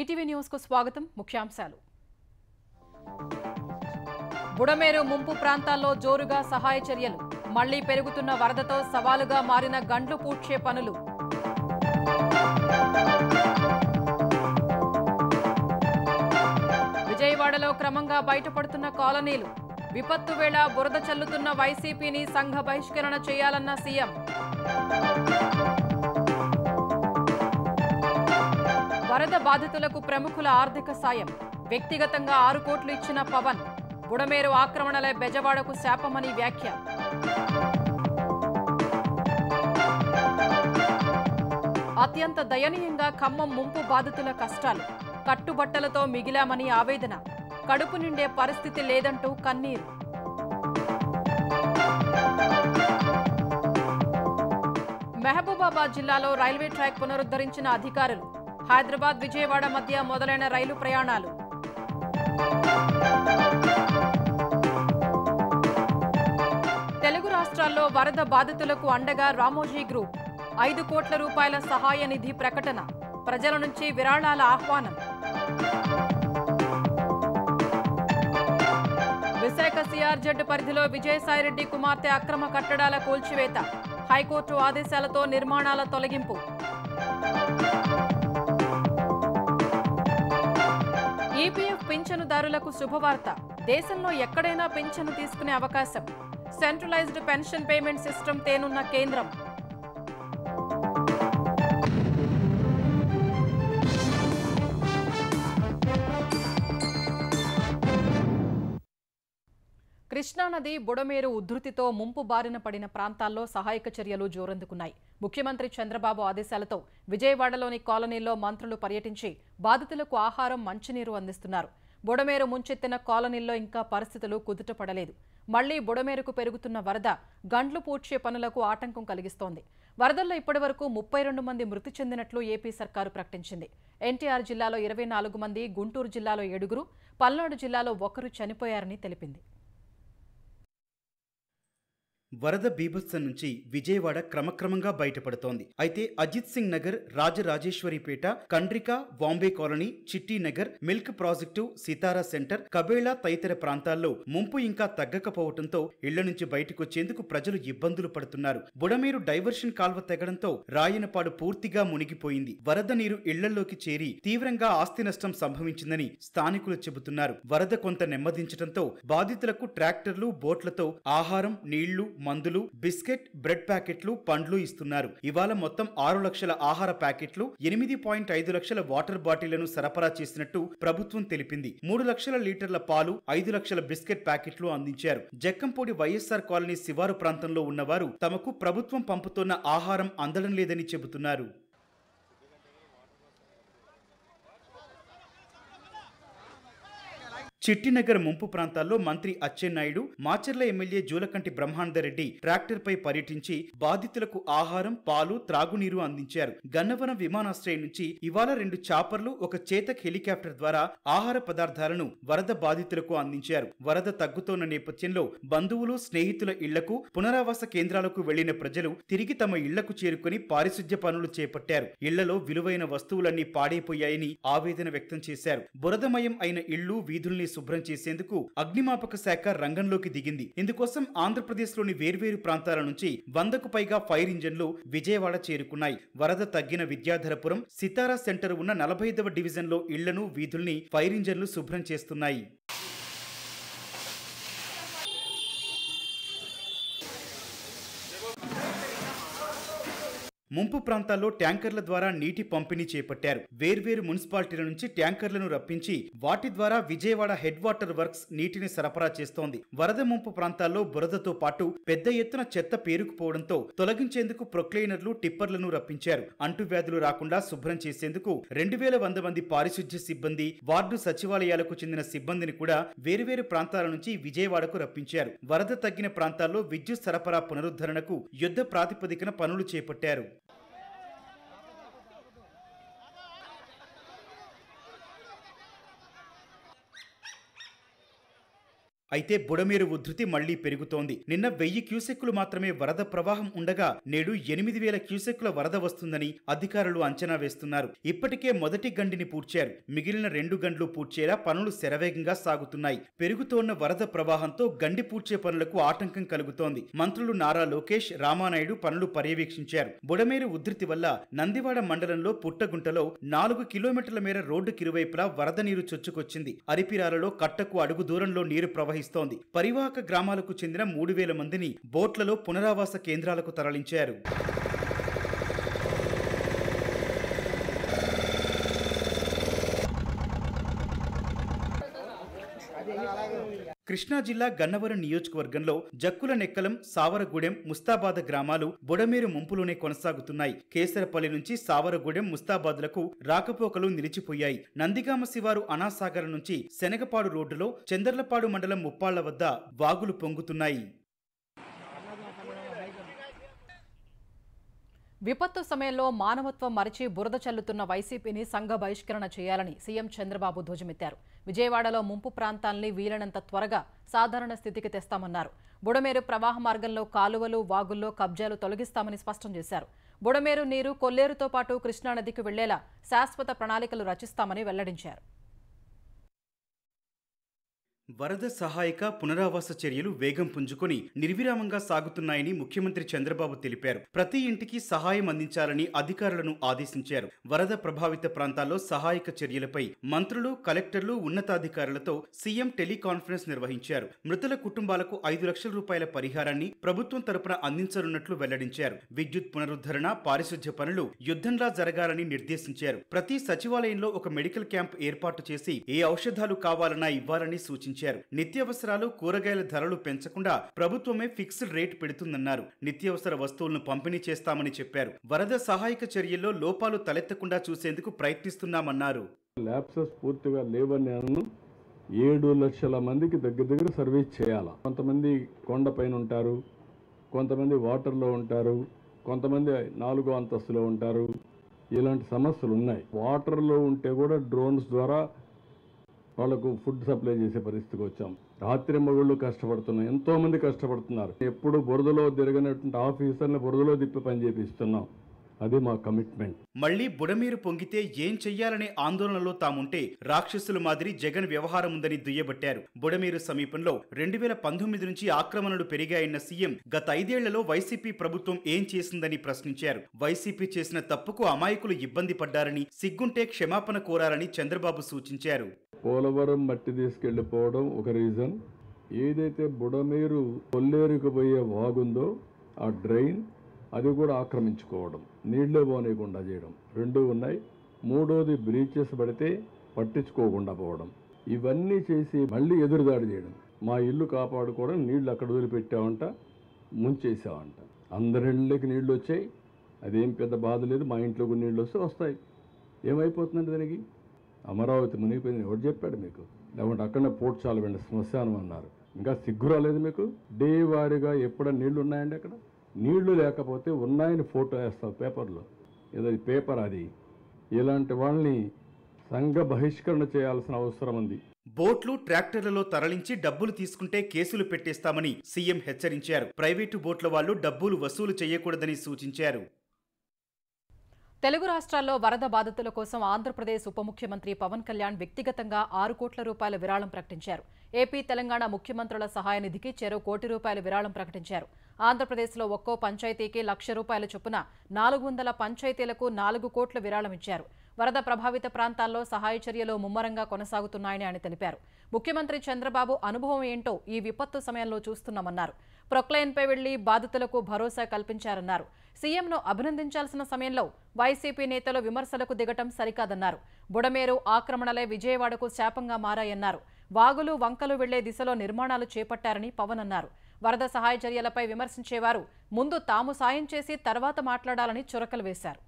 ETV న్యూస్కు స్వాగతం ముఖ్యాంశాలు బుడమేరు ముంపు ప్రాంతాల్లో జోరుగా సహాయ చర్యలు మళ్లీ పెరుగుతున్న వరదతో సవాలుగా మారిన గండ్లు పూడ్చే పనులు విజయవాడలో క్రమంగా బయటపడుతున్న కాలనీలు విపత్తు వేళ బురద చల్లుతున్న వైసీపీని సంఘ బహిష్కరణ చేయాలన్న సీఎం వరద బాధితులకు ప్రముఖుల ఆర్థిక సాయం వ్యక్తిగతంగా ఆరు కోట్లు ఇచ్చిన పవన్ బుడమేరు ఆక్రమణలే బెజవాడకు శాపమని వ్యాఖ్య అత్యంత దయనీయంగా ఖమ్మం ముంపు బాధితుల కష్టాలు కట్టుబట్టలతో మిగిలామని ఆవేదన కడుపు నిండే పరిస్థితి లేదంటూ కన్నీరు మహబూబాబాద్ జిల్లాలో రైల్వే ట్రాక్ పునరుద్ధరించిన అధికారులు హైదరాబాద్ విజయవాడ మధ్య మొదలైన రైలు ప్రయాణాలు తెలుగు రాష్ట్రాల్లో వరద బాధితులకు అండగా రామోజీ గ్రూప్ ఐదు కోట్ల రూపాయల సహాయ నిధి ప్రకటన ప్రజల నుంచి విరాళాల ఆహ్వానం విశాఖ సిఆర్జెడ్ పరిధిలో విజయసాయిరెడ్డి కుమార్తె అక్రమ కట్టడాల కూల్చివేత హైకోర్టు ఆదేశాలతో నిర్మాణాల తొలగింపు ఈపీఎఫ్ పింఛనుదారులకు శుభవార్త దేశంలో ఎక్కడైనా పింఛను తీసుకునే అవకాశం సెంట్రలైజ్డ్ పెన్షన్ పేమెంట్ సిస్టమ్ తేనున్న కేంద్రం కృష్ణానది బుడమేరు ఉద్ధృతితో ముంపు బారిన పడిన ప్రాంతాల్లో సహాయక చర్యలు జోరందుకున్నాయి ముఖ్యమంత్రి చంద్రబాబు ఆదేశాలతో విజయవాడలోని కాలనీల్లో మంత్రులు పర్యటించి బాధితులకు ఆహారం మంచినీరు అందిస్తున్నారు బుడమేరు ముంచెత్తిన కాలనీల్లో ఇంకా పరిస్థితులు కుదుటపడలేదు మళ్లీ బుడమేరుకు పెరుగుతున్న వరద గండ్లు పూడ్చే పనులకు ఆటంకం కలిగిస్తోంది వరదల్లో ఇప్పటివరకు ముప్పై రెండు మంది మృతి చెందినట్లు ఏపీ సర్కారు ప్రకటించింది ఎన్టీఆర్ జిల్లాలో ఇరవై నాలుగు మంది గుంటూరు జిల్లాలో ఏడుగురు పల్నాడు జిల్లాలో ఒకరు చనిపోయారని తెలిపింది వరద బీభత్సం నుంచి విజయవాడ క్రమక్రమంగా బయటపడుతోంది అయితే Ajit Singh Nagar Rajarajeswaripeta Kandrika Bombay colony Chitti Nagar milk project Sitara centre కబేళా తదితర ప్రాంతాల్లో ముంపు ఇంకా తగ్గకపోవడంతో ఇళ్ల నుంచి బయటకొచ్చేందుకు ప్రజలు ఇబ్బందులు పడుతున్నారు బుడమేరు డైవర్షన్ కాల్వ తెగడంతో రాయనపాడు పూర్తిగా మునిగిపోయింది వరద నీరు ఇళ్లలోకి చేరి తీవ్రంగా ఆస్తి నష్టం సంభవించిందని స్థానికులు చెబుతున్నారు వరద కొంత నెమ్మదించడంతో బాధితులకు ట్రాక్టర్లు బోట్లతో ఆహారం నీళ్లు మందులు బిస్కెట్ బ్రెడ్ ప్యాకెట్లు పండ్లు ఇస్తున్నారు ఇవాళ మొత్తం ఆరు లక్షల ఆహార ప్యాకెట్లు ఎనిమిది పాయింట్ ఐదు లక్షల వాటర్ బాటిళ్లను సరఫరా చేసినట్టు ప్రభుత్వం తెలిపింది మూడు లక్షల లీటర్ల పాలు ఐదు లక్షల బిస్కెట్ ప్యాకెట్లు అందించారు జక్కంపూడి వైఎస్ఆర్ కాలనీ శివారు ప్రాంతంలో ఉన్నవారు తమకు ప్రభుత్వం పంపుతున్న ఆహారం అందడం లేదని చెబుతున్నారు చిట్టినగర్ ముంపు ప్రాంతాల్లో మంత్రి అచ్చెన్నాయుడు మాచర్ల ఎమ్మెల్యే జూలకంటి ట్రాక్టర్ ట్రాక్టర్పై పర్యటించి బాధితులకు ఆహారం పాలు త్రాగునీరు అందించారు గన్నవరం విమానాశ్రయం నుంచి ఇవాళ రెండు చాపర్లు ఒక చేతక్ హెలికాప్టర్ ద్వారా ఆహార పదార్థాలను వరద బాధితులకు అందించారు వరద తగ్గుతోన్న నేపథ్యంలో బంధువులు స్నేహితుల ఇళ్లకు పునరావాస కేంద్రాలకు వెళ్లిన ప్రజలు తిరిగి తమ ఇళ్లకు చేరుకుని పారిశుధ్య పనులు చేపట్టారు ఇళ్లలో విలువైన వస్తువులన్నీ పాడైపోయాయని ఆవేదన వ్యక్తం చేశారు బురదమయం అయిన ఇళ్లు వీధుల్ని శుభ్రం చేసేందుకు అగ్నిమాపక శాఖ రంగంలోకి దిగింది ఇందుకోసం ఆంధ్రప్రదేశ్లోని వేర్వేరు ప్రాంతాల నుంచి వందకు పైగా ఫైర్ ఇంజన్లు విజయవాడ చేరుకున్నాయి వరద తగ్గిన విద్యాధరపురం సితారా సెంటర్ ఉన్న నలభై ఐదవ డివిజన్లో ఇళ్లను వీధుల్ని ఫైర్ ఇంజన్లు శుభ్రం చేస్తున్నాయి ముంపు ప్రాంతాల్లో ట్యాంకర్ల ద్వారా నీటి పంపిణీ చేపట్టారు వేర్వేరు మున్సిపాలిటీల నుంచి ట్యాంకర్లను రప్పించి వాటి ద్వారా విజయవాడ హెడ్ వాటర్ వర్క్స్ నీటిని సరఫరా చేస్తోంది వరద ముంపు ప్రాంతాల్లో బురదతో పాటు పెద్ద ఎత్తున చెత్త పేరుకుపోవడంతో తొలగించేందుకు ప్రొక్లైనర్లు టిప్పర్లను రప్పించారు అంటువ్యాధులు రాకుండా శుభ్రం చేసేందుకు రెండు వేల వంద మంది పారిశుధ్య సిబ్బంది వార్డు సచివాలయాలకు చెందిన సిబ్బందిని కూడా వేరువేరు ప్రాంతాల నుంచి విజయవాడకు రప్పించారు వరద తగ్గిన ప్రాంతాల్లో విద్యుత్ సరఫరా పునరుద్ధరణకు యుద్ధ ప్రాతిపదికన పనులు చేపట్టారు అయితే బుడమేరు ఉధృతి మళ్లీ పెరుగుతోంది నిన్న వెయ్యి క్యూసెక్కులు మాత్రమే వరద ప్రవాహం ఉండగా నేడు ఎనిమిది వేల క్యూసెక్కుల వరద వస్తుందని అధికారులు అంచనా వేస్తున్నారు ఇప్పటికే మొదటి గండిని పూడ్చారు మిగిలిన రెండు గండ్లు పూడ్చేలా పనులు శరవేగంగా సాగుతున్నాయి పెరుగుతోన్న వరద ప్రవాహంతో గండి పూడ్చే పనులకు ఆటంకం కలుగుతోంది మంత్రులు నారా లోకేష్ రామానాయుడు పనులు పర్యవేక్షించారు బుడమేరు ఉధృతి వల్ల నందివాడ మండలంలో పుట్టగుంటలో నాలుగు కిలోమీటర్ల మేర రోడ్డుకిరువైపులా వరద నీరు చొచ్చుకొచ్చింది అరిపిరాలలో కట్టకు అడుగు దూరంలో నీరు ప్రవహి నిర్వహిస్తోంది పరివాహక గ్రామాలకు చెందిన మూడు వేల మందిని బోట్లలో పునరావాస కేంద్రాలకు తరలించారు కృష్ణా జిల్లా గన్నవరం నియోజకవర్గంలో జక్కుల నెక్కలం సావరగూడెం ముస్తాబాద గ్రామాలు బుడమేరు ముంపులోనే కొనసాగుతున్నాయి కేసరపల్లి నుంచి సావరగూడెం ముస్తాబాద్లకు రాకపోకలు నిలిచిపోయాయి నందిగామ శివారు అనాసాగర్ నుంచి శనగపాడు రోడ్డులో చంద్రలపాడు మండలం ముప్పాళ్ల వద్ద వాగులు పొంగుతున్నాయి విపత్తు సమయంలో మానవత్వం మరిచి బురద చల్లుతున్న వైసీపీని సంఘ బహిష్కరణ చేయాలని సీఎం చంద్రబాబు ధ్వజమెత్తారు విజయవాడలో ముంపు ప్రాంతాల్ని వీలైనంత త్వరగా సాధారణ స్థితికి తెస్తామన్నారు బుడమేరు ప్రవాహ మార్గంలో కాలువలు వాగుల్లో కబ్జాలు తొలగిస్తామని స్పష్టం చేశారు బుడమేరు నీరు కొల్లేరుతో పాటు కృష్ణానదికి వెళ్లేలా శాశ్వత ప్రణాళికలు రచిస్తామని వెల్లడించారు వరద సహాయక పునరావాస చర్యలు వేగం పుంజుకొని నిర్విరామంగా సాగుతున్నాయని ముఖ్యమంత్రి చంద్రబాబు తెలిపారు ప్రతి ఇంటికి సహాయం అందించాలని అధికారులను ఆదేశించారు వరద ప్రభావిత ప్రాంతాల్లో సహాయక చర్యలపై మంత్రులు కలెక్టర్లు ఉన్నతాధికారులతో సీఎం టెలికాన్ఫరెన్స్ నిర్వహించారు మృతుల కుటుంబాలకు ఐదు లక్షల రూపాయల పరిహారాన్ని ప్రభుత్వం తరపున అందించనున్నట్లు వెల్లడించారు విద్యుత్ పునరుద్ధరణ పారిశుధ్య పనులు యుద్ధంలా జరగాలని నిర్దేశించారు ప్రతి సచివాలయంలో ఒక మెడికల్ క్యాంప్ ఏర్పాటు చేసి ఏ ఔషధాలు కావాలన్నా ఇవ్వాలని సూచించారు సూచించారు నిత్యావసరాలు కూరగాయల ధరలు పెంచకుండా ప్రభుత్వమే ఫిక్స్డ్ రేట్ పెడుతుందన్నారు నిత్యావసర వస్తువులను పంపిణీ చేస్తామని చెప్పారు వరద సహాయక చర్యల్లో లోపాలు తలెత్తకుండా చూసేందుకు ప్రయత్నిస్తున్నామన్నారు ల్యాబ్సెస్ పూర్తిగా ఏడు లక్షల మందికి దగ్గర దగ్గర సర్వీస్ చేయాలి కొంతమంది కొండపైన ఉంటారు కొంతమంది వాటర్లో ఉంటారు కొంతమంది నాలుగో అంతస్తులో ఉంటారు ఇలాంటి సమస్యలు ఉన్నాయి వాటర్లో ఉంటే కూడా డ్రోన్స్ ద్వారా వాళ్లకు ఫుడ్ సప్లై చేసే పరిస్థితికి వచ్చాం రాత్రి మగుళ్ళు కష్టపడుతున్నాం ఎంతోమంది కష్టపడుతున్నారు ఎప్పుడు బురదలో తిరగనటువంటి ఆఫీసర్ని బురదలో తిప్పి పని చేపిస్తున్నాం అది మా కమిట్మెంట్ మళ్లీ బుడమీరు పొంగితే ఏం చెయ్యాలనే ఆందోళనలో తాముంటే రాక్షసుల మాదిరి జగన్ వ్యవహారం ఉందని దుయ్యబట్టారు బుడమీరు సమీపంలో రెండు వేల పంతొమ్మిది నుంచి ఆక్రమణలు పెరిగాయన్న సీఎం గత ఐదేళ్లలో వైసీపీ ప్రభుత్వం ఏం చేసిందని ప్రశ్నించారు వైసీపీ చేసిన తప్పుకు అమాయకులు ఇబ్బంది పడ్డారని సిగ్గుంటే క్షమాపణ కోరాలని చంద్రబాబు సూచించారు పోలవరం మట్టి తీసుకెళ్లిపోవడం ఒక రీజన్ ఏదైతే బుడమేరు కొల్లేరుకు పోయే వాగుందో ఆ డ్రైన్ అది కూడా ఆక్రమించుకోవడం నీళ్ళే పోనీయకుండా చేయడం రెండూ ఉన్నాయి మూడోది బ్రీచెస్ పడితే పట్టించుకోకుండా పోవడం ఇవన్నీ చేసి మళ్ళీ ఎదురుదాడి చేయడం మా ఇల్లు కాపాడుకోవడం నీళ్లు అక్కడ వదిలిపెట్టామంట ముంచేసామంట ఇళ్ళకి నీళ్లు వచ్చాయి అదేం పెద్ద బాధ లేదు మా ఇంట్లో కూడా నీళ్ళు వస్తే వస్తాయి ఏమైపోతుందండి దానికి అమరావతి మునిగిపోయింది ఎవరు చెప్పాడు మీకు లేకుంటే అక్కడనే పోడ్చాలు వెళ్ళండి శ్మశానం అన్నారు ఇంకా సిగ్గు రాలేదు మీకు డే వారిగా ఎప్పుడైనా నీళ్లు ఉన్నాయండి అక్కడ నీళ్లు లేకపోతే ఉన్నాయని ఫోటో వేస్తారు పేపర్లో ఏదో పేపర్ అది ఇలాంటి వాళ్ళని సంఘ బహిష్కరణ చేయాల్సిన అవసరం ఉంది బోట్లు ట్రాక్టర్లలో తరలించి డబ్బులు తీసుకుంటే కేసులు పెట్టేస్తామని సీఎం హెచ్చరించారు ప్రైవేటు బోట్ల వాళ్లు డబ్బులు వసూలు చేయకూడదని సూచించారు తెలుగు రాష్ట్రాల్లో వరద బాధితుల కోసం ఆంధ్రప్రదేశ్ ఉప ముఖ్యమంత్రి పవన్ కళ్యాణ్ వ్యక్తిగతంగా ఆరు కోట్ల రూపాయల విరాళం ప్రకటించారు ఏపీ తెలంగాణ ముఖ్యమంత్రుల సహాయ నిధికి చెరో కోటి రూపాయల విరాళం ప్రకటించారు ఆంధ్రప్రదేశ్లో ఒక్కో పంచాయతీకి లక్ష రూపాయల చొప్పున నాలుగు వందల పంచాయతీలకు నాలుగు కోట్ల విరాళం ఇచ్చారు వరద ప్రభావిత ప్రాంతాల్లో సహాయ చర్యలు ముమ్మరంగా కొనసాగుతున్నాయని ఆయన తెలిపారు ముఖ్యమంత్రి చంద్రబాబు అనుభవం ఏంటో ఈ విపత్తు సమయంలో చూస్తున్నామన్నారు ప్రొక్లైన్పై వెళ్లి బాధితులకు భరోసా కల్పించారన్నారు సీఎంను అభినందించాల్సిన సమయంలో వైసీపీ నేతలు విమర్శలకు దిగటం సరికాదన్నారు బుడమేరు ఆక్రమణలే విజయవాడకు శాపంగా మారాయన్నారు వాగులు వంకలు వెళ్లే దిశలో నిర్మాణాలు చేపట్టారని పవన్ అన్నారు వరద సహాయ చర్యలపై విమర్శించేవారు ముందు తాము సాయం చేసి తర్వాత మాట్లాడాలని చురకలు వేశారు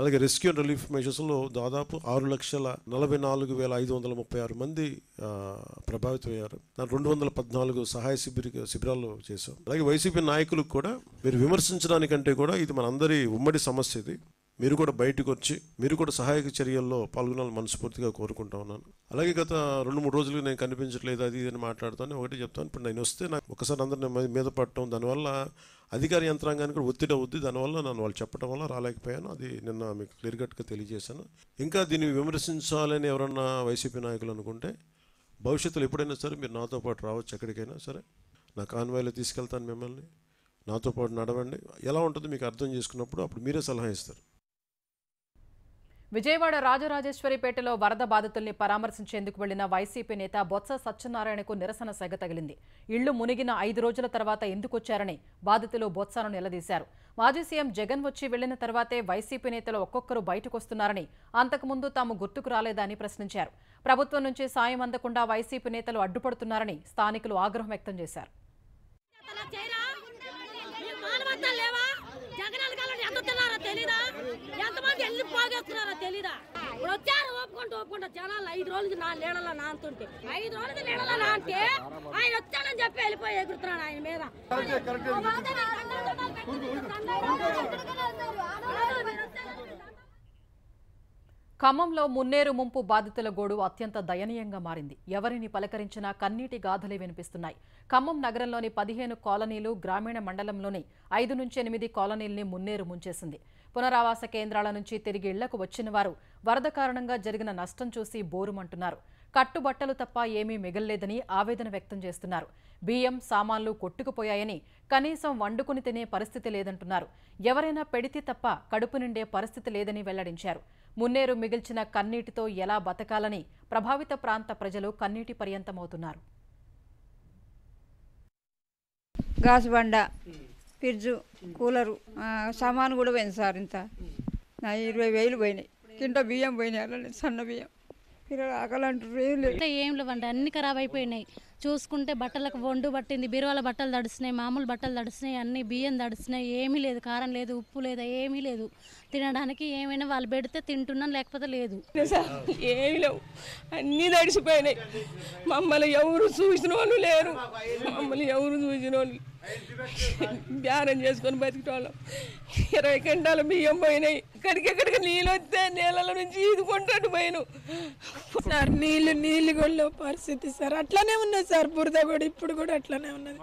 అలాగే రెస్క్యూ అండ్ రిలీఫ్ మెషర్స్లో దాదాపు ఆరు లక్షల నలభై నాలుగు వేల ఐదు వందల ముప్పై ఆరు మంది ప్రభావితమయ్యారు దాని రెండు వందల పద్నాలుగు సహాయ శిబిర శిబిరాలు చేశాం అలాగే వైసీపీ నాయకులకు కూడా మీరు విమర్శించడానికంటే కూడా ఇది మనందరి ఉమ్మడి సమస్య ఇది మీరు కూడా బయటకు వచ్చి మీరు కూడా సహాయక చర్యల్లో పాల్గొనాలని మనస్ఫూర్తిగా కోరుకుంటా ఉన్నాను అలాగే గత రెండు మూడు రోజులు నేను కనిపించట్లేదు అది ఇది అని మాట్లాడుతాను ఒకటి చెప్తాను ఇప్పుడు నేను వస్తే నాకు ఒకసారి అందరిని మీద పట్టడం దానివల్ల అధికార యంత్రాంగానికి కూడా ఒత్తిడి అవుద్ది దానివల్ల నన్ను వాళ్ళు చెప్పడం వల్ల రాలేకపోయాను అది నిన్న మీకు క్లియర్ కట్గా తెలియజేశాను ఇంకా దీన్ని విమర్శించాలని ఎవరన్నా వైసీపీ నాయకులు అనుకుంటే భవిష్యత్తులో ఎప్పుడైనా సరే మీరు నాతో పాటు రావచ్చు ఎక్కడికైనా సరే నా కాన్వాయ్లో తీసుకెళ్తాను మిమ్మల్ని నాతో పాటు నడవండి ఎలా ఉంటుందో మీకు అర్థం చేసుకున్నప్పుడు అప్పుడు మీరే సలహా ఇస్తారు విజయవాడ రాజరాజేశ్వరిపేటలో వరద బాధితుల్ని పరామర్శించేందుకు వెళ్లిన వైసీపీ నేత బొత్స సత్యనారాయణకు నిరసన సెగ తగిలింది ఇళ్లు మునిగిన ఐదు రోజుల తర్వాత ఎందుకొచ్చారని బాధితులు బొత్సను నిలదీశారు మాజీ సీఎం జగన్ వచ్చి వెళ్లిన తర్వాతే వైసీపీ నేతలు ఒక్కొక్కరు బయటకొస్తున్నారని అంతకుముందు తాము గుర్తుకు రాలేదని ప్రశ్నించారు ప్రభుత్వం నుంచి సాయం అందకుండా వైసీపీ నేతలు అడ్డుపడుతున్నారని స్థానికులు ఆగ్రహం వ్యక్తం చేశారు తెలీదా ఎంతమంది వెళ్ళి పోగేస్తున్నారా తెలీదా ఇప్పుడు వచ్చారు ఒప్పుకుంటూ ఒప్పుకుంటా జనాలు ఐదు రోజులు నా నీడల నాంతుంటే ఐదు రోజులు నీడల నాంటే ఆయన వచ్చానని చెప్పి వెళ్ళిపోయి ఎగురుతున్నాడు ఆయన మీద ఖమ్మంలో మున్నేరు ముంపు బాధితుల గోడు అత్యంత దయనీయంగా మారింది ఎవరిని పలకరించినా కన్నీటి గాథలే వినిపిస్తున్నాయి ఖమ్మం నగరంలోని పదిహేను కాలనీలు గ్రామీణ మండలంలోని ఐదు నుంచి ఎనిమిది కాలనీల్ని మున్నేరు ముంచేసింది పునరావాస కేంద్రాల నుంచి తిరిగి ఇళ్లకు వచ్చిన వారు వరద కారణంగా జరిగిన నష్టం చూసి బోరుమంటున్నారు కట్టుబట్టలు తప్ప ఏమీ మిగల్లేదని ఆవేదన వ్యక్తం చేస్తున్నారు బియ్యం సామాన్లు కొట్టుకుపోయాయని కనీసం వండుకుని తినే పరిస్థితి లేదంటున్నారు ఎవరైనా పెడితే తప్ప కడుపు నిండే పరిస్థితి లేదని వెల్లడించారు మున్నేరు మిగిల్చిన కన్నీటితో ఎలా బతకాలని ప్రభావిత ప్రాంత ప్రజలు కన్నీటి పర్యంతమవుతున్నారు గాజుబండ ఫ్రిడ్జ్ కూలరు సామాను కూడా పోయింది సార్ ఇంత నా ఇరవై వేలు పోయినాయి కింట బియ్యం పోయినాయి సన్న బియ్యం పిల్లలు ఆకలి ఏం లేవండి అన్ని ఖరాబ్ అయిపోయినాయి చూసుకుంటే బట్టలకు వండు పట్టింది బీరువాల బట్టలు తడిసినాయి మామూలు బట్టలు తడిసినాయి అన్ని బియ్యం తడిసినాయి ఏమీ లేదు కారం లేదు ఉప్పు లేదు ఏమీ లేదు తినడానికి ఏమైనా వాళ్ళు పెడితే తింటున్నాం లేకపోతే లేదు ఏమి లేవు అన్నీ నడిచిపోయినాయి మమ్మల్ని ఎవరు చూసిన వాళ్ళు లేరు మమ్మల్ని ఎవరు చూసిన వాళ్ళు ధ్యానం చేసుకొని బతికేటోళ్ళం ఇరవై గంటల బియ్యం పోయినాయి ఎక్కడికి నీళ్ళు వస్తే నీళ్ళ నుంచి ఈదుకుంటాడు పోయిను సార్ నీళ్ళు నీళ్ళు కొళ్ళు పరిస్థితి సార్ అట్లానే ఉన్నది సార్ బురద కూడా ఇప్పుడు కూడా అట్లానే ఉన్నది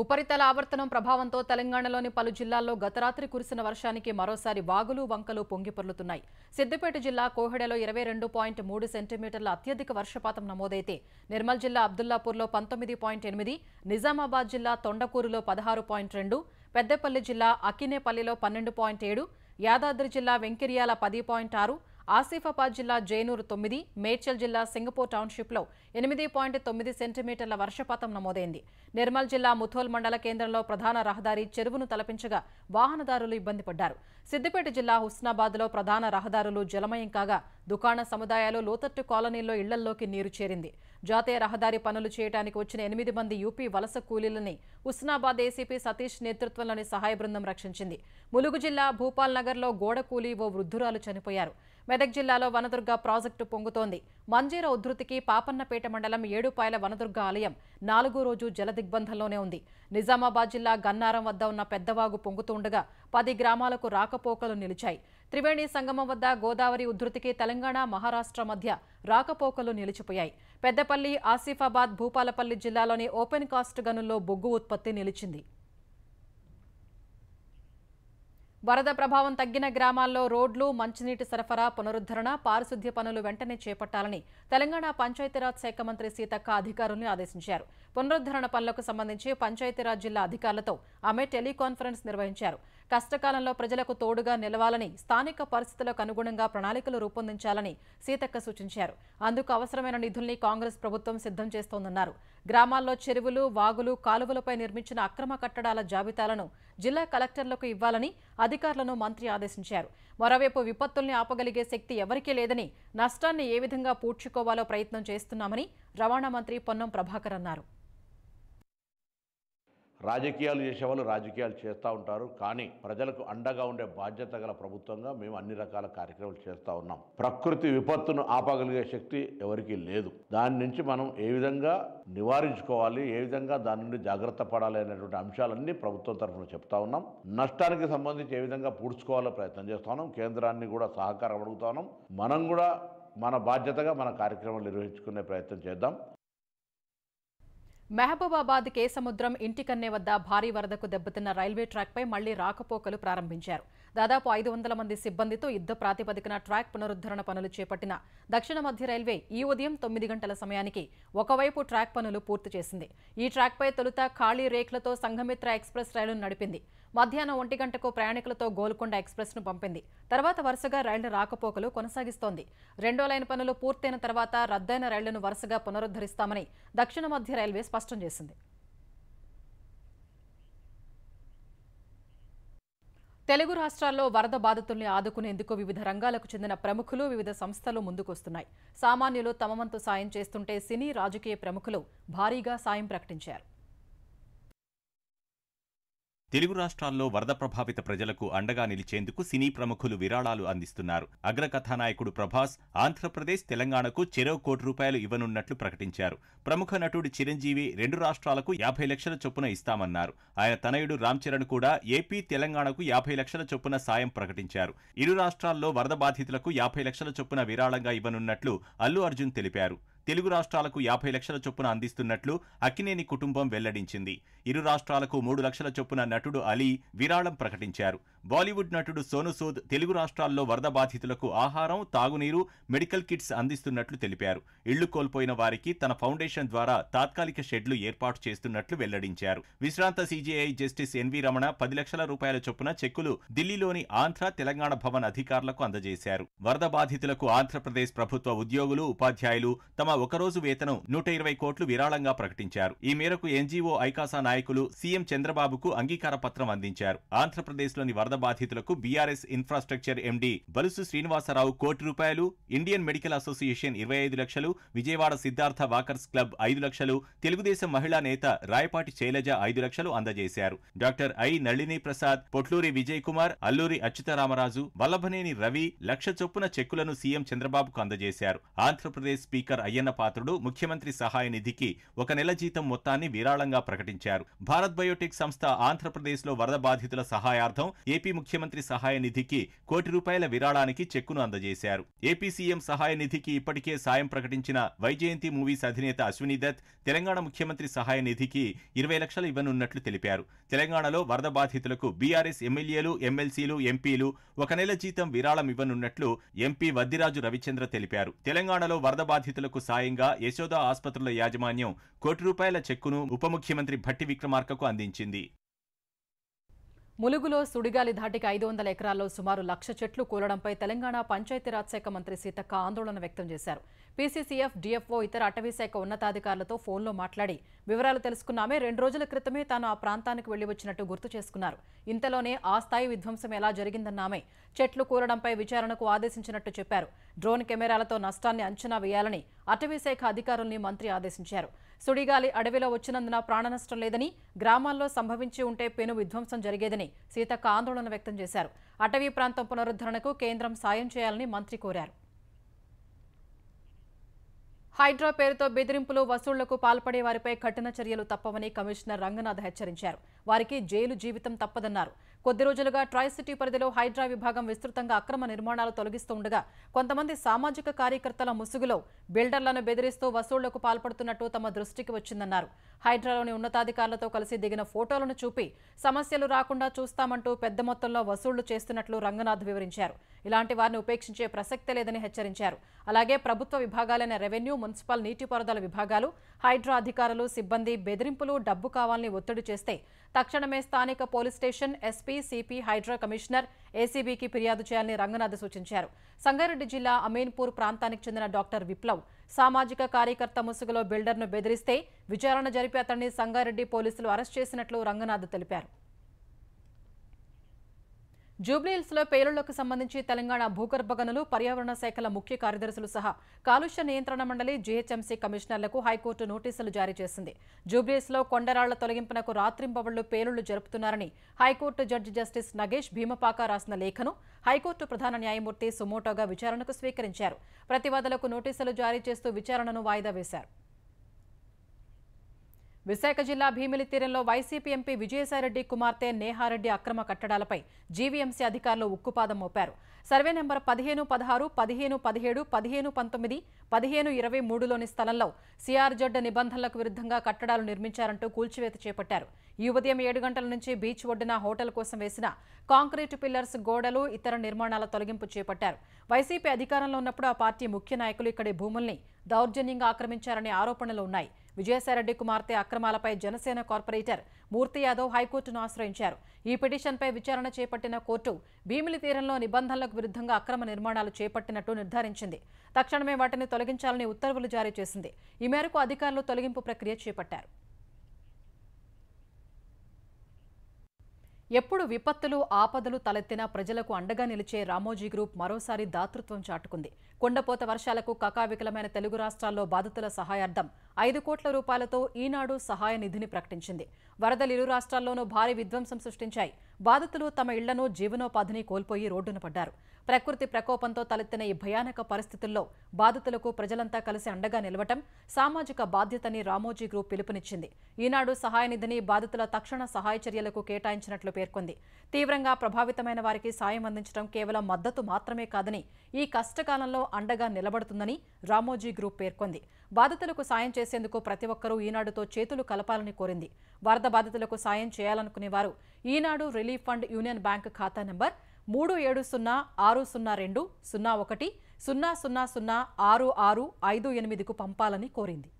ఉపరితల ఆవర్తనం ప్రభావంతో తెలంగాణలోని పలు జిల్లాల్లో గతరాత్రి కురిసిన వర్షానికి మరోసారి వాగులు వంకలు పొంగిపొర్లుతున్నాయి సిద్దిపేట జిల్లా కోహెడలో ఇరవై రెండు పాయింట్ మూడు సెంటీమీటర్ల అత్యధిక వర్షపాతం నమోదైతే నిర్మల్ జిల్లా అబ్దుల్లాపూర్లో పంతొమ్మిది పాయింట్ ఎనిమిది నిజామాబాద్ జిల్లా తొండకూరులో పదహారు పాయింట్ రెండు పెద్దపల్లి జిల్లా అకినేపల్లిలో పన్నెండు పాయింట్ ఏడు యాదాద్రి జిల్లా వెంకిరియాల పది పాయింట్ ఆరు ఆసిఫాబాద్ జిల్లా జైనూరు తొమ్మిది మేడ్చల్ జిల్లా సింగపూర్ టౌన్షిప్లో ఎనిమిది పాయింట్ తొమ్మిది సెంటీమీటర్ల వర్షపాతం నమోదైంది నిర్మల్ జిల్లా ముథోల్ మండల కేంద్రంలో ప్రధాన రహదారి చెరువును తలపించగా వాహనదారులు ఇబ్బంది పడ్డారు సిద్దిపేట జిల్లా హుస్నాబాద్లో ప్రధాన రహదారులు జలమయం కాగా దుకాణ సముదాయాలు లోతట్టు కాలనీల్లో ఇళ్లల్లోకి నీరు చేరింది జాతీయ రహదారి పనులు చేయడానికి వచ్చిన ఎనిమిది మంది యూపీ వలస కూలీలని హుస్నాబాద్ ఏసీపీ సతీష్ నేతృత్వంలోని సహాయ బృందం రక్షించింది ములుగు జిల్లా భూపాల్ నగర్లో గోడ కూలీ ఓ వృద్ధురాలు చనిపోయారు మెదక్ జిల్లాలో వనదుర్గ ప్రాజెక్టు పొంగుతోంది మంజీర ఉధృతికి పాపన్నపేట మండలం ఏడుపాయల వనదుర్గ ఆలయం నాలుగో రోజు జలదిగ్బంధంలోనే ఉంది నిజామాబాద్ జిల్లా గన్నారం వద్ద ఉన్న పెద్దవాగు పొంగుతుండగా పది గ్రామాలకు రాకపోకలు నిలిచాయి త్రివేణి సంగమం వద్ద గోదావరి ఉధృతికి తెలంగాణ మహారాష్ట్ర మధ్య రాకపోకలు నిలిచిపోయాయి పెద్దపల్లి ఆసిఫాబాద్ భూపాలపల్లి జిల్లాలోని ఓపెన్ కాస్ట్ గనుల్లో బొగ్గు ఉత్పత్తి నిలిచింది వరద ప్రభావం తగ్గిన గ్రామాల్లో రోడ్లు మంచినీటి సరఫరా పునరుద్ధరణ పారిశుద్ధ్య పనులు వెంటనే చేపట్టాలని తెలంగాణ పంచాయతీరాజ్ శాఖ మంత్రి సీతక్క అధికారులను ఆదేశించారు పునరుద్ధరణ పనులకు సంబంధించి పంచాయతీరాజ్ జిల్లా అధికారులతో ఆమె టెలికాన్ఫరెన్స్ నిర్వహించారు కష్టకాలంలో ప్రజలకు తోడుగా నిలవాలని స్థానిక పరిస్థితులకు అనుగుణంగా ప్రణాళికలు రూపొందించాలని సీతక్క సూచించారు అందుకు అవసరమైన నిధుల్ని కాంగ్రెస్ ప్రభుత్వం సిద్ధం చేస్తోందన్నారు గ్రామాల్లో చెరువులు వాగులు కాలువలపై నిర్మించిన అక్రమ కట్టడాల జాబితాలను జిల్లా కలెక్టర్లకు ఇవ్వాలని అధికారులను మంత్రి ఆదేశించారు మరోవైపు విపత్తుల్ని ఆపగలిగే శక్తి ఎవరికీ లేదని నష్టాన్ని ఏ విధంగా పూడ్చుకోవాలో ప్రయత్నం చేస్తున్నామని రవాణా మంత్రి పొన్నం ప్రభాకర్ అన్నారు రాజకీయాలు చేసేవాళ్ళు రాజకీయాలు చేస్తూ ఉంటారు కానీ ప్రజలకు అండగా ఉండే బాధ్యత గల ప్రభుత్వంగా మేము అన్ని రకాల కార్యక్రమాలు చేస్తూ ఉన్నాం ప్రకృతి విపత్తును ఆపగలిగే శక్తి ఎవరికీ లేదు దాని నుంచి మనం ఏ విధంగా నివారించుకోవాలి ఏ విధంగా దాని నుండి జాగ్రత్త పడాలి అనేటువంటి అంశాలన్నీ ప్రభుత్వం తరఫున చెప్తా ఉన్నాం నష్టానికి సంబంధించి ఏ విధంగా పూడ్చుకోవాలో ప్రయత్నం చేస్తూ ఉన్నాం కేంద్రాన్ని కూడా సహకారం అడుగుతా ఉన్నాం మనం కూడా మన బాధ్యతగా మన కార్యక్రమాలు నిర్వహించుకునే ప్రయత్నం చేద్దాం మహబూబాబాద్ కేసముద్రం ఇంటికన్నే వద్ద భారీ వరదకు దెబ్బతిన్న రైల్వే ట్రాక్పై మళ్లీ రాకపోకలు ప్రారంభించారు దాదాపు ఐదు వందల మంది సిబ్బందితో యుద్ధ ప్రాతిపదికన ట్రాక్ పునరుద్ధరణ పనులు చేపట్టిన దక్షిణ మధ్య రైల్వే ఈ ఉదయం తొమ్మిది గంటల సమయానికి ఒకవైపు ట్రాక్ పనులు పూర్తి చేసింది ఈ ట్రాక్పై తొలుత ఖాళీ రేక్లతో సంఘమిత్ర ఎక్స్ప్రెస్ రైలును నడిపింది మధ్యాహ్నం ఒంటి గంటకు ప్రయాణికులతో గోల్కొండ ఎక్స్ప్రెస్ను పంపింది తర్వాత వరుసగా రైళ్ల రాకపోకలు కొనసాగిస్తోంది రెండో లైన్ పనులు పూర్తయిన తర్వాత రద్దైన రైళ్లను వరుసగా పునరుద్ధరిస్తామని దక్షిణ మధ్య రైల్వే స్పష్టం చేసింది తెలుగు రాష్ట్రాల్లో వరద బాధితుల్ని ఆదుకునేందుకు వివిధ రంగాలకు చెందిన ప్రముఖులు వివిధ సంస్థలు ముందుకొస్తున్నాయి సామాన్యులు తమ వంతు సాయం చేస్తుంటే సినీ రాజకీయ ప్రముఖులు భారీగా సాయం ప్రకటించారు తెలుగు రాష్ట్రాల్లో వరద ప్రభావిత ప్రజలకు అండగా నిలిచేందుకు సినీ ప్రముఖులు విరాళాలు అందిస్తున్నారు అగ్ర కథానాయకుడు ప్రభాస్ ఆంధ్రప్రదేశ్ తెలంగాణకు చెరో కోటి రూపాయలు ఇవ్వనున్నట్లు ప్రకటించారు ప్రముఖ నటుడు చిరంజీవి రెండు రాష్ట్రాలకు యాభై లక్షల చొప్పున ఇస్తామన్నారు ఆయన తనయుడు రామ్ చరణ్ కూడా ఏపీ తెలంగాణకు యాభై లక్షల చొప్పున సాయం ప్రకటించారు ఇరు రాష్ట్రాల్లో వరద బాధితులకు యాభై లక్షల చొప్పున విరాళంగా ఇవ్వనున్నట్లు అల్లు అర్జున్ తెలిపారు తెలుగు రాష్ట్రాలకు యాభై లక్షల చొప్పున అందిస్తున్నట్లు అక్కినేని కుటుంబం వెల్లడించింది ఇరు రాష్ట్రాలకు మూడు లక్షల చొప్పున నటుడు అలీ విరాళం ప్రకటించారు బాలీవుడ్ నటుడు సోను సూద్ తెలుగు రాష్ట్రాల్లో వరద బాధితులకు ఆహారం తాగునీరు మెడికల్ కిట్స్ అందిస్తున్నట్లు తెలిపారు ఇళ్లు కోల్పోయిన వారికి తన ఫౌండేషన్ ద్వారా తాత్కాలిక షెడ్లు ఏర్పాటు చేస్తున్నట్లు వెల్లడించారు విశ్రాంత సీజీఐ జస్టిస్ ఎన్వీ రమణ పది లక్షల రూపాయల చొప్పున చెక్కులు ఢిల్లీలోని ఆంధ్ర తెలంగాణ భవన్ అధికారులకు అందజేశారు వరద బాధితులకు ఆంధ్రప్రదేశ్ ప్రభుత్వ ఉద్యోగులు ఉపాధ్యాయులు తమ ఒకరోజు వేతనం నూట ఇరవై కోట్లు విరాళంగా ప్రకటించారు ఈ మేరకు ఎన్జీఓ ఐకాసా నాయకులు సీఎం చంద్రబాబుకు అంగీకార పత్రం అందించారు ఆంధ్రప్రదేశ్లోని వరద వరద బాధితులకు BRS infrastructure MD Balusu Srinivasarao కోటి రూపాయలు ఇండియన్ మెడికల్ అసోసియేషన్ ఇరవై ఐదు లక్షలు విజయవాడ సిద్ధార్థ వాకర్స్ క్లబ్ ఐదు లక్షలు తెలుగుదేశం మహిళా నేత రాయపాటి శైలజ ఐదు లక్షలు అందజేశారు డాక్టర్ ఐ నళిని ప్రసాద్ పొట్లూరి విజయ్ కుమార్ అల్లూరి అచ్యుతరామరాజు వల్లభనేని రవి లక్ష చొప్పున చెక్కులను సీఎం చంద్రబాబుకు అందజేశారు ఆంధ్రప్రదేశ్ స్పీకర్ అయ్యన్న పాత్రుడు ముఖ్యమంత్రి సహాయ నిధికి ఒక నెల జీతం మొత్తాన్ని విరాళంగా ప్రకటించారు భారత్ బయోటెక్ సంస్థ ఆంధ్రప్రదేశ్లో వరద బాధితుల సహాయార్థం ఏపీ ముఖ్యమంత్రి సహాయ నిధికి కోటి రూపాయల విరాళానికి చెక్కును అందజేశారు ఏపీ సీఎం సహాయ నిధికి ఇప్పటికే సాయం ప్రకటించిన వైజయంతి మూవీస్ అధినేత అశ్విని దత్ తెలంగాణ ముఖ్యమంత్రి సహాయ నిధికి ఇరవై లక్షలు ఇవ్వనున్నట్లు తెలిపారు తెలంగాణలో వరద బాధితులకు బీఆర్ఎస్ ఎమ్మెల్యేలు ఎమ్మెల్సీలు ఎంపీలు ఒక నెల జీతం విరాళం ఇవ్వనున్నట్లు ఎంపీ వద్దిరాజు రవిచంద్ర తెలిపారు తెలంగాణలో వరద బాధితులకు సాయంగా యశోద ఆసుపత్రుల యాజమాన్యం కోటి రూపాయల చెక్కును ఉప ముఖ్యమంత్రి భట్టి విక్రమార్కకు అందించింది ములుగులో సుడిగాలి ధాటికి ఐదు వందల ఎకరాల్లో సుమారు లక్ష చెట్లు కూలడంపై తెలంగాణ పంచాయతీరాజ్ శాఖ మంత్రి సీతక్క ఆందోళన వ్యక్తం చేశారు పీసీసీఎఫ్ డిఎఫ్ఓ ఇతర అటవీశాఖ ఉన్నతాధికారులతో ఫోన్లో మాట్లాడి వివరాలు తెలుసుకున్నామే రెండు రోజుల క్రితమే తాను ఆ ప్రాంతానికి వెళ్లి వచ్చినట్టు గుర్తు చేసుకున్నారు ఇంతలోనే ఆ స్థాయి విధ్వంసం ఎలా జరిగిందన్న ఆమె చెట్లు కూలడంపై విచారణకు ఆదేశించినట్టు చెప్పారు డ్రోన్ కెమెరాలతో నష్టాన్ని అంచనా వేయాలని అటవీశాఖ అధికారుల్ని మంత్రి ఆదేశించారు సుడిగాలి అడవిలో వచ్చినందున ప్రాణనష్టం లేదని గ్రామాల్లో సంభవించి ఉంటే పెను విధ్వంసం జరిగేదని సీతక్క ఆందోళన వ్యక్తం చేశారు అటవీ ప్రాంతం పునరుద్ధరణకు కేంద్రం సాయం చేయాలని మంత్రి కోరారు హైడ్రా పేరుతో బెదిరింపులు వసూళ్లకు పాల్పడే వారిపై కఠిన చర్యలు తప్పవని కమిషనర్ రంగనాథ్ హెచ్చరించారు వారికి జైలు జీవితం తప్పదన్నారు కొద్ది రోజులుగా ట్రాయ్ సిటీ పరిధిలో హైడ్రా విభాగం విస్తృతంగా అక్రమ నిర్మాణాలు తొలగిస్తుండగా కొంతమంది సామాజిక కార్యకర్తల ముసుగులో బిల్డర్లను బెదిరిస్తూ వసూళ్లకు పాల్పడుతున్నట్టు తమ దృష్టికి వచ్చిందన్నారు హైడ్రాలోని ఉన్నతాధికారులతో కలిసి దిగిన ఫోటోలను చూపి సమస్యలు రాకుండా చూస్తామంటూ పెద్ద మొత్తంలో వసూళ్లు చేస్తున్నట్లు రంగనాథ్ వివరించారు ఇలాంటి వారిని ఉపేక్షించే ప్రసక్తే లేదని హెచ్చరించారు అలాగే ప్రభుత్వ విభాగాలైన రెవెన్యూ మున్సిపల్ నీటిపారుదల విభాగాలు హైడ్రా అధికారులు సిబ్బంది బెదిరింపులు డబ్బు కావాలని ఒత్తిడి చేస్తే తక్షణమే స్థానిక police station SP CP Hydraa commissioner ఏసీబీకి ఫిర్యాదు చేయాలని రంగనాథ్ సూచించారు సంగారెడ్డి జిల్లా అమీన్పూర్ ప్రాంతానికి చెందిన డాక్టర్ విప్లవ్ సామాజిక కార్యకర్త ముసుగులో బిల్డర్ను బెదిరిస్తే విచారణ జరిపి అతన్ని సంగారెడ్డి పోలీసులు అరెస్ట్ చేసినట్లు రంగనాథ్ తెలిపారు జూబ్లీహిల్స్లో పేలుళ్లకు సంబంధించి తెలంగాణ భూగర్భ గనులు పర్యావరణ శాఖల ముఖ్య కార్యదర్శులు సహా కాలుష్య నియంత్రణ మండలి జీహెచ్ఎంసీ కమిషనర్లకు హైకోర్టు నోటీసులు జారీ చేసింది జూబ్లీహిల్స్లో కొండరాళ్ల తొలగింపునకు రాత్రింబవళ్లు పేలుళ్లు జరుపుతున్నారని high court judge justice Nagesh Bheemapaka రాసిన లేఖను హైకోర్టు ప్రధాన న్యాయమూర్తి సుమోటోగా విచారణకు స్వీకరించారు ప్రతివాదులకు నోటీసులు జారీ చేస్తూ విచారణను వాయిదా వేశారు విశాఖ జిల్లా భీమిలి తీరంలో వైసీపీ ఎంపీ విజయసాయిరెడ్డి కుమార్తె నేహారెడ్డి అక్రమ కట్టడాలపై జీవీఎంసీ అధికారులు ఉక్కుపాదం మోపారు సర్వే నెంబర్ పదిహేను పదహారు పదిహేను పదిహేడు పదిహేను పంతొమ్మిది పదిహేను ఇరవై మూడులోని స్థలంలో సిఆర్జెడ్ నిబంధనలకు విరుద్ధంగా కట్టడాలు నిర్మించారంటూ కూల్చివేత చేపట్టారు ఈ ఉదయం ఏడు గంటల నుంచి బీచ్ ఒడ్డున హోటల్ కోసం వేసిన కాంక్రీట్ పిల్లర్స్ గోడలు ఇతర నిర్మాణాల తొలగింపు చేపట్టారు వైసీపీ అధికారంలో ఉన్నప్పుడు ఆ పార్టీ ముఖ్య నాయకులు ఇక్కడి భూముల్ని దౌర్జన్యంగా ఆక్రమించారనే ఆరోపణలు ఉన్నాయి విజయసాయిరెడ్డి కుమార్తె అక్రమాలపై జనసేన కార్పొరేటర్ మూర్తి యాదవ్ హైకోర్టును ఆశ్రయించారు ఈ పిటిషన్పై విచారణ చేపట్టిన కోర్టు భీమిలి తీరంలో నిబంధనలకు విరుద్ధంగా అక్రమ నిర్మాణాలు చేపట్టినట్టు నిర్ధారించింది తక్షణమే వాటిని తొలగించాలని ఉత్తర్వులు జారీ చేసింది ఈ మేరకు అధికారులు తొలగింపు ప్రక్రియ చేపట్టారు ఎప్పుడు విపత్తులు ఆపదలు తలెత్తినా ప్రజలకు అండగా నిలిచే రామోజీ గ్రూప్ మరోసారి దాతృత్వం చాటుకుంది కొండపోత వర్షాలకు కకావికలమైన తెలుగు రాష్ట్రాల్లో బాధితుల సహాయార్థం ఐదు కోట్ల రూపాయలతో ఈనాడు సహాయ నిధిని ప్రకటించింది వరదలు ఇరు రాష్ట్రాల్లోనూ భారీ విధ్వంసం సృష్టించాయి బాధితులు తమ ఇళ్లను జీవనోపాధిని కోల్పోయి రోడ్డున పడ్డారు ప్రకృతి ప్రకోపంతో తలెత్తిన ఈ భయానక పరిస్థితుల్లో బాధితులకు ప్రజలంతా కలిసి అండగా నిలవటం సామాజిక బాధ్యతని రామోజీ గ్రూప్ పిలుపునిచ్చింది ఈనాడు సహాయ నిధిని బాధితుల తక్షణ సహాయ చర్యలకు కేటాయించినట్లు పేర్కొంది తీవ్రంగా ప్రభావితమైన వారికి సాయం అందించడం కేవలం మద్దతు మాత్రమే కాదని ఈ కష్టకాలంలో అండగా నిలబడుతుందని రామోజీ గ్రూప్ పేర్కొంది బాధితులకు సాయం చేసేందుకు ప్రతి ఒక్కరూ ఈనాడుతో చేతులు కలపాలని కోరింది వరద బాధితులకు సాయం చేయాలనుకునే వారు Eenadu relief fund union bank ఖాతా నంబర్ మూడు ఏడు సున్నా ఆరు సున్నా రెండు సున్నా ఒకటి సున్నా సున్నా సున్నా ఆరు ఆరు ఐదు ఎనిమిదికు పంపాలని కోరింది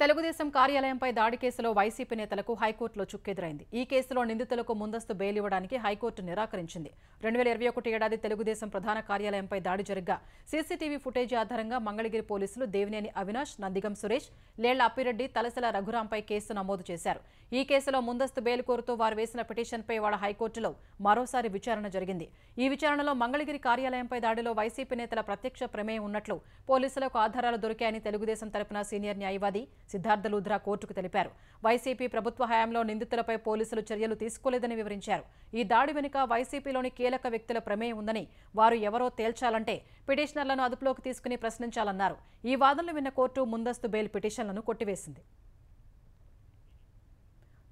తెలుగుదేశం కార్యాలయంపై దాడి కేసులో వైసీపీ నేతలకు హైకోర్టులో చుక్కెదురైంది ఈ కేసులో నిందితులకు ముందస్తు బెయిల్ ఇవ్వడానికి హైకోర్టు నిరాకరించింది రెండు వేల ఇరవై ఒకటి ఏడాది తెలుగుదేశం ప్రధాన కార్యాలయంపై దాడి జరిగా సీసీటీవీ ఫుటేజ్ ఆధారంగా మంగళగిరి పోలీసులు దేవినేని అవినాష్ నందిగం సురేష్ లేళ్ల అప్పిరెడ్డి తలసల రఘురాంపై కేసు నమోదు చేశారు ఈ కేసులో ముందస్తు బెయిల్ కోరుతూ వారు వేసిన పిటిషన్పై వాడ హైకోర్టులో మరోసారి విచారణ జరిగింది ఈ విచారణలో మంగళగిరి కార్యాలయంపై దాడిలో వైసీపీ నేతల ప్రత్యక్ష ప్రమేయం ఉన్నట్లు పోలీసులకు ఆధారాలు దొరికాయని తెలుగుదేశం తరపున సీనియర్ న్యాయవాది సిద్ధార్థ లూద్రా కోర్టుకు తెలిపారు వైసీపీ ప్రభుత్వ హయాంలో నిందితులపై పోలీసులు చర్యలు తీసుకోలేదని వివరించారు ఈ దాడి వెనుక వైసీపీలోని కీలక వ్యక్తుల ప్రమేయం ఉందని వారు ఎవరో తేల్చాలంటే పిటిషనర్లను అదుపులోకి తీసుకుని ప్రశ్నించాలన్నారు ఈ వాదనలు విన్న కోర్టు ముందస్తు బెయిల్ పిటిషన్లను కొట్టివేసింది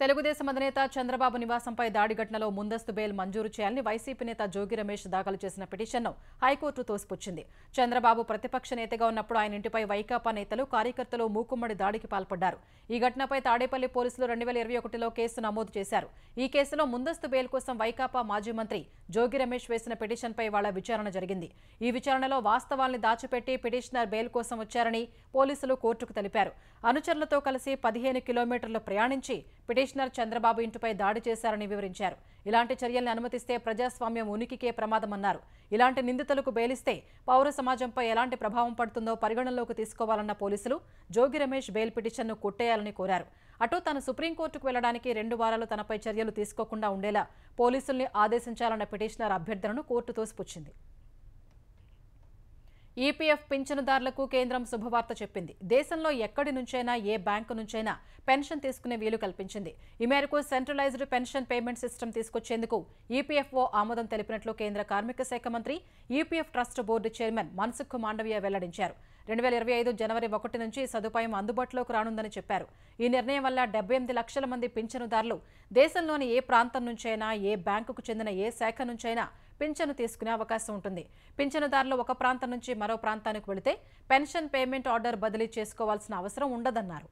తెలుగుదేశం అధినేత చంద్రబాబు నివాసంపై దాడి ఘటనలో ముందస్తు బెయిల్ మంజూరు చేయాలని వైసీపీ నేత జోగి రమేష్ దాఖలు చేసిన పిటిషన్ను హైకోర్టు తోసిపుచ్చింది చంద్రబాబు ప్రతిపక్ష నేతగా ఉన్నప్పుడు ఆయన ఇంటిపై వైకాపా నేతలు కార్యకర్తలు మూకుమ్మడి దాడికి పాల్పడ్డారు ఈ ఘటనపై తాడేపల్లి పోలీసులు రెండు ఇరవై ఒకటిలో కేసు నమోదు చేశారు ఈ కేసులో ముందస్తు బెయిల్ కోసం వైకాపా మాజీ మంత్రి జోగి రమేష్ వేసిన పిటిషన్పై వాళ్ల విచారణ జరిగింది ఈ విచారణలో వాస్తవాల్ని దాచిపెట్టి పిటిషనర్ బెయిల్ కోసం వచ్చారని పోలీసులు కోర్టుకు తెలిపారు అనుచరులతో కలిసి పదిహేను కిలోమీటర్లు ప్రయాణించి పిటిషనర్ చంద్రబాబు ఇంటిపై దాడి చేశారని వివరించారు ఇలాంటి చర్యల్ని అనుమతిస్తే ప్రజాస్వామ్యం ఉనికికే ప్రమాదమన్నారు ఇలాంటి నిందితులకు బెయిలిస్తే పౌర సమాజంపై ఎలాంటి ప్రభావం పడుతుందో పరిగణనలోకి తీసుకోవాలన్న పోలీసులు జోగి రమేష్ బెయిల్ పిటిషన్ను కొట్టేయాలని కోరారు అటు తన సుప్రీంకోర్టుకు వెళ్లడానికి రెండు వారాలు తనపై చర్యలు తీసుకోకుండా ఉండేలా పోలీసుల్ని ఆదేశించాలన్న పిటిషనర్ అభ్యర్థనను కోర్టు తోసిపుచ్చింది ఈపీఎఫ్ e పింఛనుదారులకు కేంద్రం శుభవార్త చెప్పింది దేశంలో ఎక్కడి నుంచైనా ఏ బ్యాంకు నుంచైనా పెన్షన్ తీసుకునే వీలు కల్పించింది ఈ మేరకు సెంట్రలైజ్డ్ పెన్షన్ పేమెంట్ సిస్టమ్ తీసుకొచ్చేందుకు ఈపీఎఫ్ఓ e ఆమోదం తెలిపినట్లు కేంద్ర కార్మిక శాఖ మంత్రి EPF e trust board chairman Mansukh Mandaviya వెల్లడించారు రెండు వేల ఇరవై ఐదు జనవరి ఒకటి నుంచి సదుపాయం అందుబాటులోకి రానుందని చెప్పారు ఈ నిర్ణయం వల్ల డెబ్బై ఎనిమిది లక్షల మంది పింఛనుదారులు దేశంలోని ఏ ప్రాంతం నుంచైనా ఏ బ్యాంకుకు చెందిన ఏ శాఖ నుంచైనా పింఛను తీసుకునే అవకాశం ఉంటుంది పింఛనుదారులు ఒక ప్రాంతం నుంచి మరో ప్రాంతానికి వెళితే పెన్షన్ పేమెంట్ ఆర్డర్ బదిలీ చేసుకోవాల్సిన అవసరం ఉండదన్నారు